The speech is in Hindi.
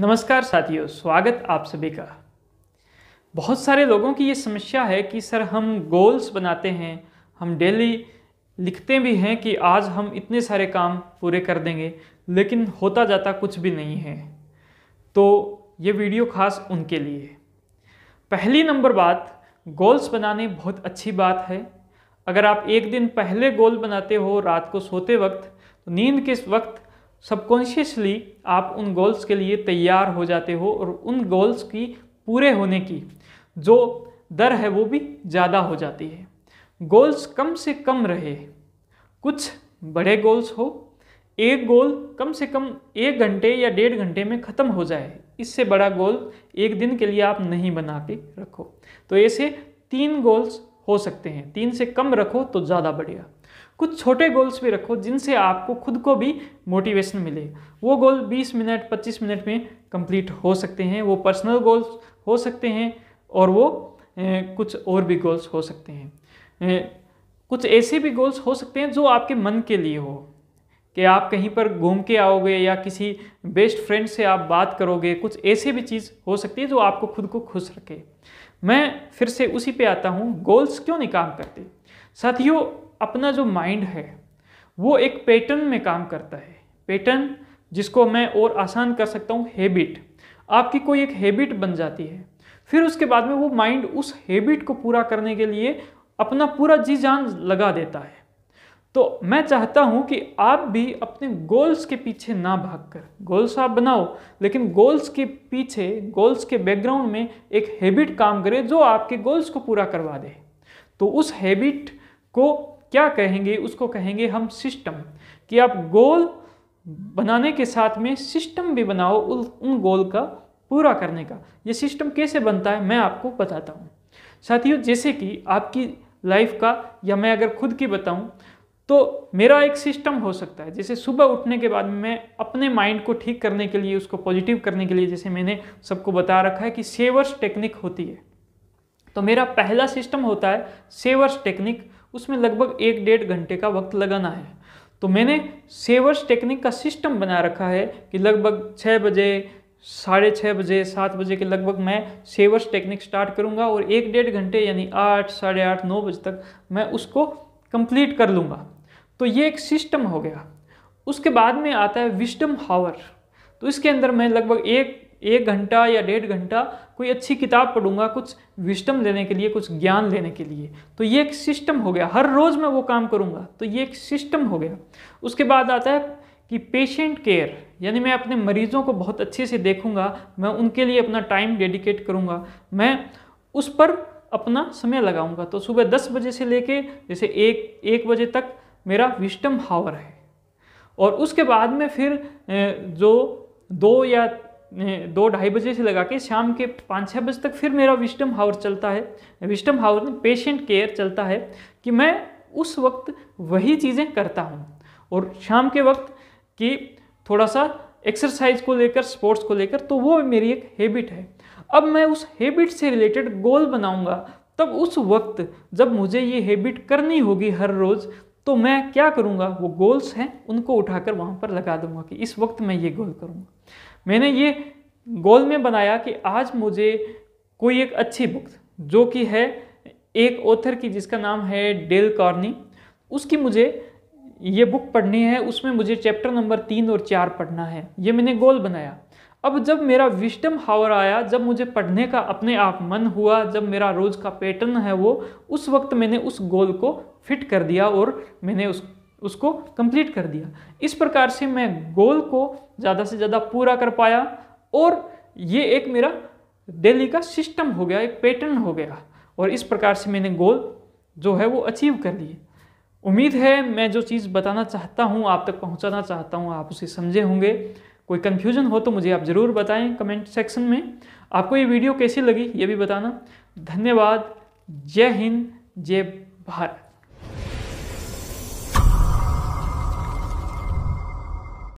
नमस्कार साथियों स्वागत आप सभी का बहुत सारे लोगों की ये समस्या है कि सर हम गोल्स बनाते हैं हम डेली लिखते भी हैं कि आज हम इतने सारे काम पूरे कर देंगे लेकिन होता जाता कुछ भी नहीं है तो ये वीडियो खास उनके लिए पहली नंबर बात गोल्स बनाने बहुत अच्छी बात है अगर आप एक दिन पहले गोल बनाते हो रात को सोते वक्त तो नींद के वक्त सबकॉन्शियसली आप उन गोल्स के लिए तैयार हो जाते हो और उन गोल्स की पूरे होने की जो दर है वो भी ज़्यादा हो जाती है गोल्स कम से कम रहे कुछ बड़े गोल्स हो एक गोल कम से कम एक घंटे या डेढ़ घंटे में ख़त्म हो जाए इससे बड़ा गोल एक दिन के लिए आप नहीं बना के रखो तो ऐसे तीन गोल्स हो सकते हैं तीन से कम रखो तो ज़्यादा बढ़िया कुछ छोटे गोल्स भी रखो जिनसे आपको खुद को भी मोटिवेशन मिले वो गोल 20 मिनट 25 मिनट में कंप्लीट हो सकते हैं वो पर्सनल गोल्स हो सकते हैं और वो ए, कुछ और भी गोल्स हो सकते हैं ए, कुछ ऐसे भी गोल्स हो सकते हैं जो आपके मन के लिए हो कि आप कहीं पर घूम के आओगे या किसी बेस्ट फ्रेंड से आप बात करोगे कुछ ऐसे भी चीज़ हो सकती है जो आपको खुद को खुश रखे मैं फिर से उसी पे आता हूँ गोल्स क्यों नहीं काम करते साथियों अपना जो माइंड है वो एक पैटर्न में काम करता है पैटर्न जिसको मैं और आसान कर सकता हूँ हैबिट आपकी कोई एक हैबिट बन जाती है फिर उसके बाद में वो माइंड उस हैबिट को पूरा करने के लिए अपना पूरा जी जान लगा देता है तो मैं चाहता हूँ कि आप भी अपने गोल्स के पीछे ना भाग कर गोल्स आप बनाओ लेकिन गोल्स के पीछे गोल्स के बैकग्राउंड में एक हैबिट काम करे जो आपके गोल्स को पूरा करवा दे तो उस हैबिट को क्या कहेंगे उसको कहेंगे हम सिस्टम कि आप गोल बनाने के साथ में सिस्टम भी बनाओ उन गोल का पूरा करने का ये सिस्टम कैसे बनता है मैं आपको बताता हूँ साथियों जैसे कि आपकी लाइफ का या मैं अगर खुद की बताऊँ तो मेरा एक सिस्टम हो सकता है जैसे सुबह उठने के बाद मैं अपने माइंड को ठीक करने के लिए उसको पॉजिटिव करने के लिए जैसे मैंने सबको बता रखा है कि सेवर्स टेक्निक होती है तो मेरा पहला सिस्टम होता है सेवर्स टेक्निक उसमें लगभग एक डेढ़ घंटे का वक्त लगाना है तो मैंने सेवर्स टेक्निक का सिस्टम बना रखा है कि लगभग छः बजे साढ़े छः बजे सात बजे के लगभग मैं सेवर्स टेक्निक स्टार्ट करूँगा और एक डेढ़ घंटे यानी आठ साढ़े आठ नौ बजे तक मैं उसको कंप्लीट कर लूँगा तो ये एक सिस्टम हो गया उसके बाद में आता है विस्टम हावर तो इसके अंदर मैं लगभग एक एक घंटा या डेढ़ घंटा कोई अच्छी किताब पढ़ूंगा कुछ विस्टम लेने के लिए कुछ ज्ञान लेने के लिए तो ये एक सिस्टम हो गया हर रोज़ मैं वो काम करूँगा तो ये एक सिस्टम हो गया उसके बाद आता है कि पेशेंट केयर यानी मैं अपने मरीज़ों को बहुत अच्छे से देखूंगा मैं उनके लिए अपना टाइम डेडिकेट करूँगा मैं उस पर अपना समय लगाऊंगा तो सुबह दस बजे से लेके जैसे एक एक बजे तक मेरा विस्टम हावर है और उसके बाद में फिर जो दो या दो ढाई बजे से लगा के शाम के पाँच छः बजे तक फिर मेरा विस्टम हाउस चलता है विस्टम हाउस में पेशेंट केयर चलता है कि मैं उस वक्त वही चीज़ें करता हूँ और शाम के वक्त कि थोड़ा सा एक्सरसाइज को लेकर स्पोर्ट्स को लेकर तो वो मेरी एक हैबिट है अब मैं उस हैबिट से रिलेटेड गोल बनाऊंगा तब उस वक्त जब मुझे ये हैबिट करनी होगी हर रोज़ तो मैं क्या करूँगा वो गोल्स हैं उनको उठाकर वहाँ पर लगा दूंगा कि इस वक्त मैं ये गोल करूँगा मैंने ये गोल में बनाया कि आज मुझे कोई एक अच्छी बुक जो कि है एक ऑथर की जिसका नाम है डेल कॉर्नी उसकी मुझे ये बुक पढ़नी है उसमें मुझे चैप्टर नंबर तीन और चार पढ़ना है ये मैंने गोल बनाया अब जब मेरा विस्टम हावर आया जब मुझे पढ़ने का अपने आप मन हुआ जब मेरा रोज़ का पैटर्न है वो उस वक्त मैंने उस गोल को फिट कर दिया और मैंने उस उसको कंप्लीट कर दिया इस प्रकार से मैं गोल को ज़्यादा से ज़्यादा पूरा कर पाया और ये एक मेरा डेली का सिस्टम हो गया एक पैटर्न हो गया और इस प्रकार से मैंने गोल जो है वो अचीव कर लिए उम्मीद है मैं जो चीज़ बताना चाहता हूँ आप तक पहुँचाना चाहता हूँ आप उसे समझे होंगे कोई कन्फ्यूजन हो तो मुझे आप ज़रूर बताएं कमेंट सेक्शन में आपको ये वीडियो कैसी लगी ये भी बताना धन्यवाद जय हिंद जय भारत